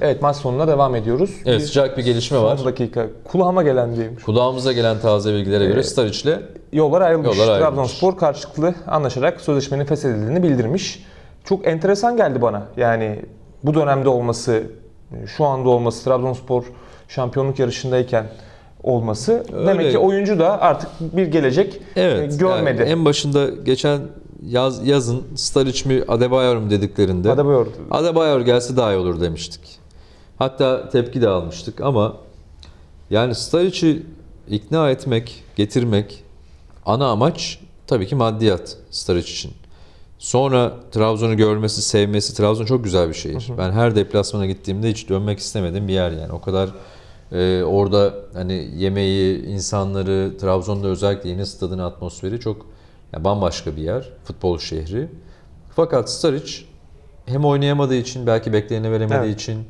Evet maç sonuna devam ediyoruz. Evet sıcak bir gelişme var. Son dakika. Kulağıma gelen diyeymiş. Kulağımıza gelen taze bilgilere göre ee, Staric'le yollar ayrılmış. Yollar ayrılmış. Trabzonspor karşılıklı anlaşarak sözleşmenin feshedildiğini bildirmiş. Çok enteresan geldi bana. Yani bu dönemde olması, şu anda olması, Trabzonspor şampiyonluk yarışındayken olması. Öyle. Demek ki oyuncu da artık bir gelecek e, evet, görmedi. Yani en başında geçen yaz yazın Staric mi Adebayor mu dediklerinde Adebayor. Adebayor gelse daha iyi olur demiştik. Hatta tepki de almıştık ama yani Staric'i ikna etmek, getirmek ana amaç tabii ki maddiyat Staric için. Sonra Trabzon'u görmesi, sevmesi. Trabzon çok güzel bir şehir. Hı hı. Ben her deplasmana gittiğimde hiç dönmek istemedim bir yer yani. O kadar e, orada hani yemeği, insanları, Trabzon'da özellikle yeni stadın atmosferi çok yani bambaşka bir yer. Futbol şehri. Fakat Staric hem oynayamadığı için belki bekleyene veremediği evet. için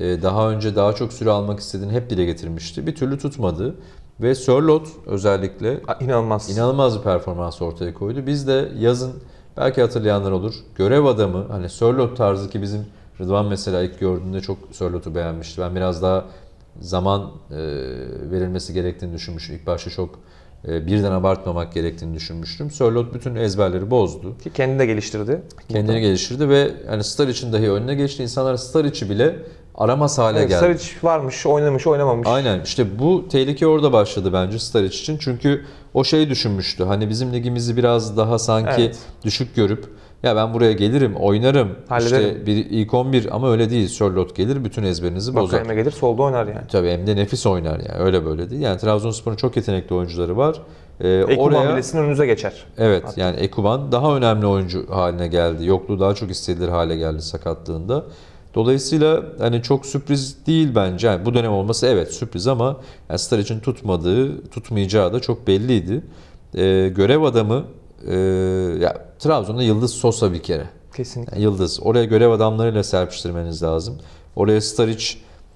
ee, daha önce daha çok süre almak istediğini hep dile getirmişti. Bir türlü tutmadı. Ve Sörlot özellikle inanılmaz inanılmaz bir performans ortaya koydu. Biz de yazın belki hatırlayanlar olur. Görev adamı hani Sörlot tarzı ki bizim Rıdvan mesela ilk gördüğünde çok Sörlot'u beğenmişti. Ben biraz daha zaman e, verilmesi gerektiğini düşünmüştüm. İlk başta çok e, birden abartmamak gerektiğini düşünmüştüm. Sörlot bütün ezberleri bozdu. Ki kendini de geliştirdi. Kendini geliştirdi ve hani star için dahi önüne geçti. İnsanlar star içi bile aramaz hale evet, geldi. Staric varmış, oynamış, oynamamış. Aynen işte bu tehlike orada başladı bence Staric için. Çünkü o şey düşünmüştü. Hani bizim ligimizi biraz daha sanki evet. düşük görüp ya ben buraya gelirim, oynarım. Hallederim. İşte bir ilk 11 ama öyle değil. Sherlock gelir, bütün ezberinizi Bakayım bozar. Bakayem'e gelir, solda oynar yani. Tabii hem de nefis oynar yani. Öyle böyle değil. Yani Trabzonspor'un çok yetenekli oyuncuları var. Ee, Ekuban oraya, bilesinin önünüze geçer. Evet Hatta. yani Ekuban daha önemli oyuncu haline geldi. Yokluğu daha çok hissedilir hale geldi sakatlığında. Dolayısıyla hani çok sürpriz değil bence. Yani bu dönem olması evet sürpriz ama yani Star için tutmadığı, tutmayacağı da çok belliydi. Ee, görev adamı e, ya Trabzon'da Yıldız Sosa bir kere. Kesinlikle. Yani Yıldız. Oraya görev adamlarıyla serpiştirmeniz lazım. Oraya Staric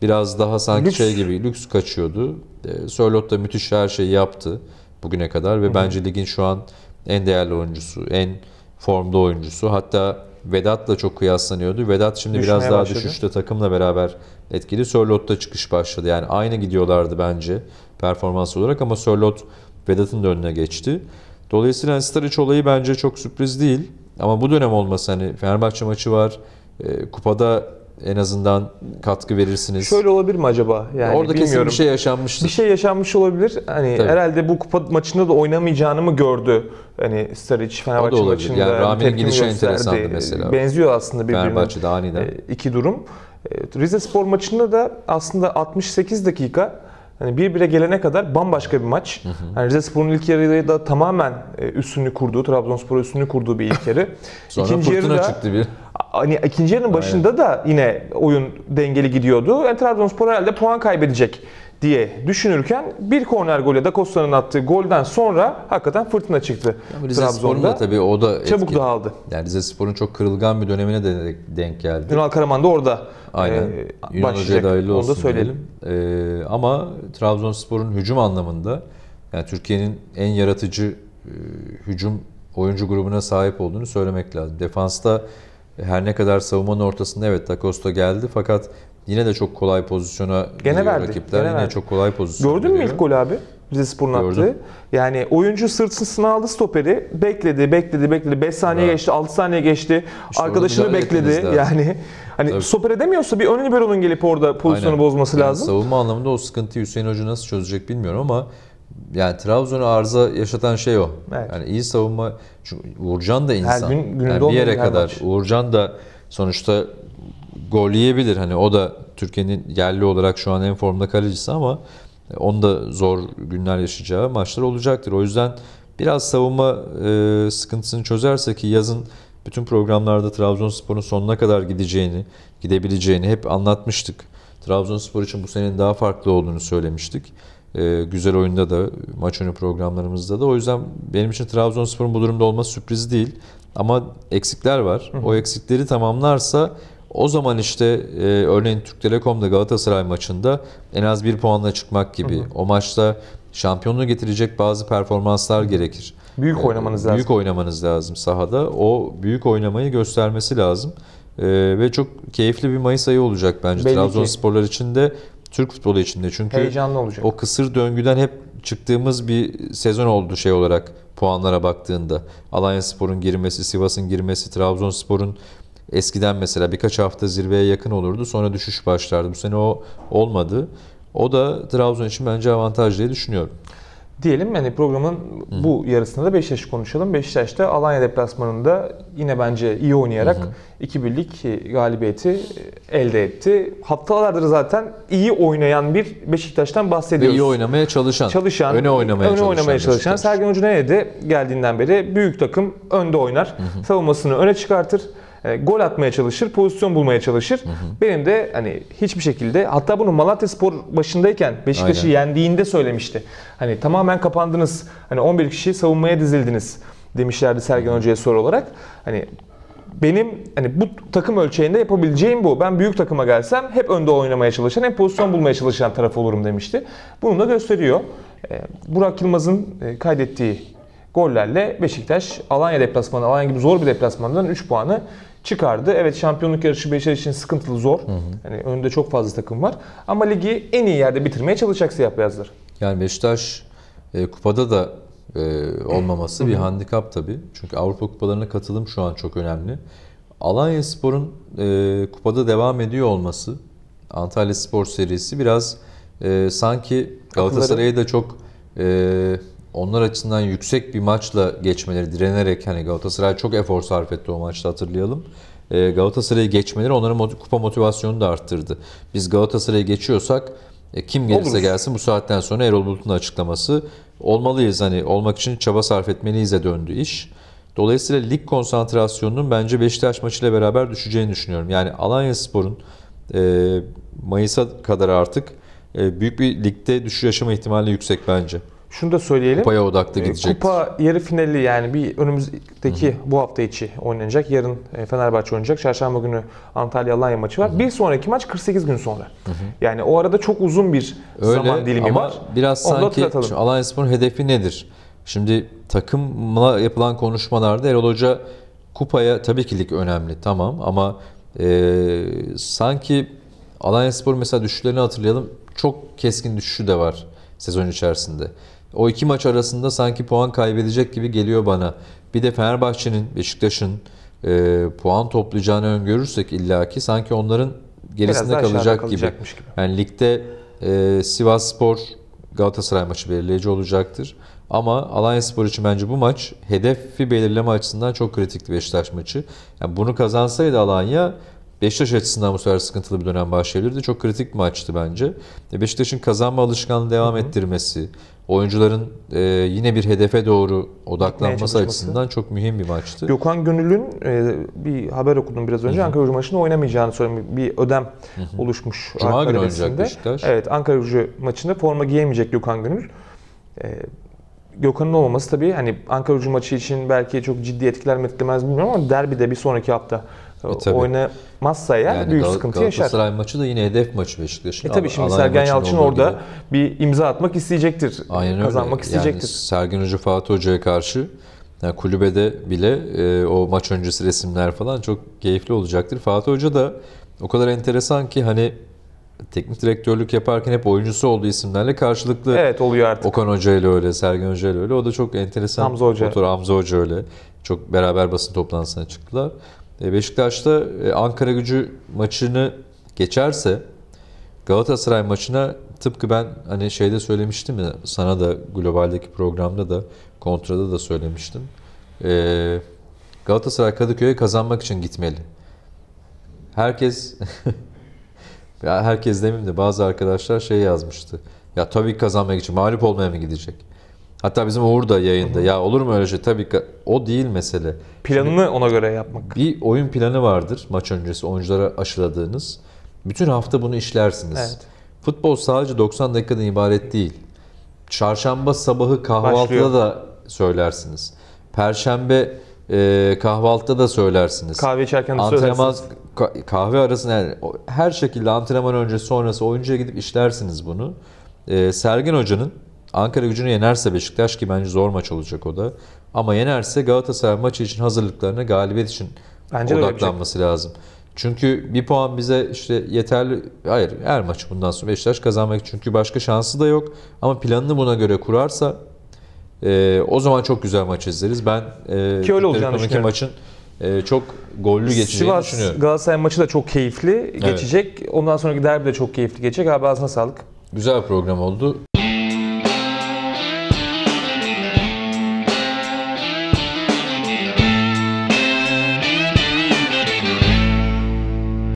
biraz daha sanki lüks. şey gibi lüks kaçıyordu. E, Sörlot da müthiş her şeyi yaptı bugüne kadar ve Hı-hı. bence ligin şu an en değerli oyuncusu, en formda oyuncusu. Hatta Vedat'la çok kıyaslanıyordu. Vedat şimdi Düşmeye biraz daha başladı. düşüşte takımla beraber etkili. Sörlot'ta çıkış başladı. Yani aynı gidiyorlardı bence performans olarak ama Sörlot Vedat'ın da önüne geçti. Dolayısıyla yani olayı bence çok sürpriz değil. Ama bu dönem olması hani Fenerbahçe maçı var. E, kupada en azından katkı verirsiniz. Şöyle olabilir mi acaba? Yani Orada bilmiyorum. kesin bir şey yaşanmıştır. Bir şey yaşanmış olabilir. Hani Tabii. herhalde bu kupa maçında da oynamayacağını mı gördü? Hani Staric Fenerbahçe maçında yani Rami'nin gidişi enteresandı mesela. Benziyor aslında birbirine. Fenerbahçe'de aniden. E, durum. E, Rize Spor maçında da aslında 68 dakika Hani bir bire gelene kadar bambaşka bir maç. Hı Yani Rize Spor'un ilk yarıda da tamamen e, üstünlüğü kurduğu, Trabzonspor'un üstünlüğü kurduğu bir ilk yarı. Sonra İkinci fırtına yarıda, çıktı bir. Hani ikinci yarının başında Aynen. da yine oyun dengeli gidiyordu. Yani Trabzonspor herhalde puan kaybedecek diye düşünürken bir korner golü da Costa'nın attığı golden sonra hakikaten fırtına çıktı. Yani Rize Spor'un da tabii o da çabuk etkili. dağıldı. Yani Rize Spor'un çok kırılgan bir dönemine de denk geldi. Ünal Karaman da orada Aynen. E, başlayacak. Da Onu da söyleyelim. E, ama Trabzonspor'un hücum anlamında yani Türkiye'nin en yaratıcı e, hücum oyuncu grubuna sahip olduğunu söylemek lazım. Defansta e, her ne kadar savunmanın ortasında evet Dacosta geldi fakat yine de çok kolay pozisyona gene verdi, rakipler. Gene yine verdi. çok kolay pozisyon. Gördün mü ilk gol abi? Rize Spor'un attığı. Yani oyuncu sırtısına aldı stoperi. Bekledi, bekledi, bekledi. 5 saniye evet. geçti, 6 saniye geçti. İşte Arkadaşını bekledi. Yani hani Tabii. stoper edemiyorsa bir ön libero'nun gelip orada pozisyonu Aynen. bozması yani lazım. Savunma anlamında o sıkıntıyı Hüseyin Hoca nasıl çözecek bilmiyorum ama yani Trabzon'u arıza yaşatan şey o. Evet. Yani iyi savunma çünkü Uğurcan da insan. Her gün gününde yani bir yere kadar maç. Uğurcan da sonuçta gol yiyebilir. Hani o da Türkiye'nin yerli olarak şu an en formda kalecisi ama onun da zor günler yaşayacağı maçlar olacaktır. O yüzden biraz savunma e, sıkıntısını çözerse ki yazın bütün programlarda Trabzonspor'un sonuna kadar gideceğini, gidebileceğini hep anlatmıştık. Trabzonspor için bu senenin daha farklı olduğunu söylemiştik. E, güzel oyunda da, maç önü programlarımızda da. O yüzden benim için Trabzonspor'un bu durumda olması sürpriz değil. Ama eksikler var. Hı O eksikleri tamamlarsa o zaman işte e, örneğin Türk Telekom'da Galatasaray maçında en az bir puanla çıkmak gibi. Hı hı. O maçta şampiyonluğu getirecek bazı performanslar gerekir. Büyük e, oynamanız lazım. Büyük oynamanız lazım sahada. O büyük oynamayı göstermesi lazım. E, ve çok keyifli bir Mayıs ayı olacak bence Belli Trabzonsporlar ki. için de Türk futbolu içinde çünkü heyecanlı olacak. O kısır döngüden hep çıktığımız bir sezon oldu şey olarak puanlara baktığında. Alanya Spor'un girmesi, Sivas'ın girmesi, Trabzonspor'un eskiden mesela birkaç hafta zirveye yakın olurdu. Sonra düşüş başlardı. Bu sene o olmadı. O da Trabzon için bence avantaj diye düşünüyorum diyelim yani programın Hı. bu yarısında da Beşiktaş'ı konuşalım. Beşiktaş'ta Alanya deplasmanında yine bence iyi oynayarak iki birlik galibiyeti elde etti. Haftalardır zaten iyi oynayan bir Beşiktaş'tan bahsediyoruz. Ve iyi oynamaya çalışan, çalışan öne oynamaya öne çalışan. Oynamaya çalışan. Sergen Hoca ne dedi? Geldiğinden beri büyük takım önde oynar. hı. Savunmasını öne çıkartır e, gol atmaya çalışır, pozisyon bulmaya çalışır. Hı hı. Benim de hani hiçbir şekilde hatta bunu Malatya Spor başındayken Beşiktaş'ı yendiğinde söylemişti. Hani tamamen kapandınız. Hani 11 kişi savunmaya dizildiniz demişlerdi Sergen Hoca'ya soru olarak. Hani benim hani bu takım ölçeğinde yapabileceğim bu. Ben büyük takıma gelsem hep önde oynamaya çalışan, hep pozisyon bulmaya çalışan taraf olurum demişti. Bunu da gösteriyor. E, Burak Yılmaz'ın e, kaydettiği gollerle Beşiktaş Alanya deplasmanı, Alanya gibi zor bir deplasmandan 3 puanı çıkardı. Evet şampiyonluk yarışı Beşiktaş için sıkıntılı zor. Hı hı. Yani önünde çok fazla takım var. Ama ligi en iyi yerde bitirmeye çalışacak siyah beyazlar. Yani Beşiktaş e, kupada da e, olmaması bir handikap tabii. Çünkü Avrupa kupalarına katılım şu an çok önemli. Alanya Spor'un e, kupada devam ediyor olması, Antalya Spor serisi biraz e, sanki Galatasaray'a da çok e, onlar açısından yüksek bir maçla geçmeleri direnerek hani Galatasaray çok efor sarf etti o maçta hatırlayalım. Ee, Galatasaray'ı geçmeleri onların kupa motivasyonunu da arttırdı. Biz Galatasaray'ı geçiyorsak e, kim gelirse Oluruz. gelsin bu saatten sonra Erol Bulut'un açıklaması olmalıyız hani olmak için çaba sarf etmeliyize döndü iş. Dolayısıyla lig konsantrasyonunun bence Beşiktaş maçıyla beraber düşeceğini düşünüyorum. Yani Alanya Spor'un e, Mayıs'a kadar artık e, büyük bir ligde düşüş yaşama ihtimali yüksek bence. Şunu da söyleyelim. Kupaya odaklı ee, gidecek. Kupa yarı finali yani bir önümüzdeki Hı-hı. bu hafta içi oynanacak. Yarın e, Fenerbahçe oynayacak. Çarşamba günü Antalya Alanya maçı var. Hı-hı. Bir sonraki maç 48 gün sonra. Hı-hı. Yani o arada çok uzun bir Öyle, zaman dilimi ama var. biraz Onu sanki Alanya Spor'un hedefi nedir? Şimdi takımla yapılan konuşmalarda Erol Hoca kupaya tabii ki lig önemli tamam ama e, sanki Alanya Spor mesela düşüşlerini hatırlayalım. Çok keskin düşüşü de var sezon içerisinde. O iki maç arasında sanki puan kaybedecek gibi geliyor bana. Bir de Fenerbahçe'nin, Beşiktaş'ın e, puan toplayacağını öngörürsek illaki sanki onların gerisinde kalacak gibi. gibi. Yani ligde e, Sivas Spor Galatasaray maçı belirleyici olacaktır. Ama Alanya Spor için bence bu maç hedefi belirleme açısından çok kritikti Beşiktaş maçı. Yani bunu kazansaydı Alanya Beşiktaş açısından bu sefer sıkıntılı bir dönem başlayabilirdi. Çok kritik bir maçtı bence. E, Beşiktaş'ın kazanma alışkanlığı devam hı hı. ettirmesi, oyuncuların e, yine bir hedefe doğru odaklanması açısından çok mühim bir maçtı. Gökhan Gönül'ün e, bir haber okudum biraz önce. Hı-hı. Ankara Gücü maçında oynamayacağını söylemiş. Bir ödem Hı-hı. oluşmuş. Cuma Ankara günü oynayacak Beşiktaş. Evet Ankara Gücü maçında forma giyemeyecek Gökhan Gönül. E, Gökhan'ın olmaması tabii hani Ankara Gücü maçı için belki çok ciddi etkiler mi etkilemez bilmiyorum ama derbide bir sonraki hafta e, tabii. oynamazsa eğer yani büyük Gal- sıkıntı yaşar. Galatasaray maçı da yine hedef maçı Beşiktaş'ın. E tabii şimdi Alanya Sergen Yalçın orada gibi. bir imza atmak isteyecektir. Aynen kazanmak isteyecektir. Yani Sergen Hoca Fatih Hoca'ya karşı yani kulübede bile e, o maç öncesi resimler falan çok keyifli olacaktır. Fatih Hoca da o kadar enteresan ki hani teknik direktörlük yaparken hep oyuncusu olduğu isimlerle karşılıklı. Evet oluyor artık. Okan Hoca ile öyle, Sergen Hoca ile öyle. O da çok enteresan. Hamza Hoca. Motor, Hamza Hoca öyle. Çok beraber basın toplantısına çıktılar. E, Beşiktaş'ta e, Ankara gücü maçını geçerse Galatasaray maçına tıpkı ben hani şeyde söylemiştim ya sana da globaldeki programda da kontrada da söylemiştim. E, Galatasaray Kadıköy'e kazanmak için gitmeli. Herkes herkes demeyeyim de bazı arkadaşlar şey yazmıştı. Ya tabii kazanmak için mağlup olmaya mı gidecek? Hatta bizim Uğur da yayında. Ya olur mu öyle şey? Tabii ki o değil mesele. Planını Şimdi, ona göre yapmak. Bir oyun planı vardır maç öncesi oyunculara aşıladığınız. Bütün hafta bunu işlersiniz. Evet. Futbol sadece 90 dakikadan ibaret değil. Çarşamba sabahı kahvaltıda Başlıyor. da söylersiniz. Perşembe e, kahvaltıda da söylersiniz. Kahve içerken de antrenman, söylersiniz. Kahve arasında yani her şekilde antrenman öncesi sonrası oyuncuya gidip işlersiniz bunu. E, Sergin Hoca'nın Ankara gücünü yenerse Beşiktaş ki bence zor maç olacak o da. Ama yenerse Galatasaray maçı için hazırlıklarına galibiyet için bence odaklanması lazım. Çünkü bir puan bize işte yeterli. Hayır her maçı bundan sonra Beşiktaş kazanmak çünkü başka şansı da yok. Ama planını buna göre kurarsa e, o zaman çok güzel maç izleriz. Ben e, ki öyle olacağını düşünüyorum. maçın e, çok gollü geçeceğini Sivas, düşünüyorum. Galatasaray maçı da çok keyifli geçecek. Evet. Ondan sonraki derbi de çok keyifli geçecek. Abi ağzına sağlık. Güzel program oldu.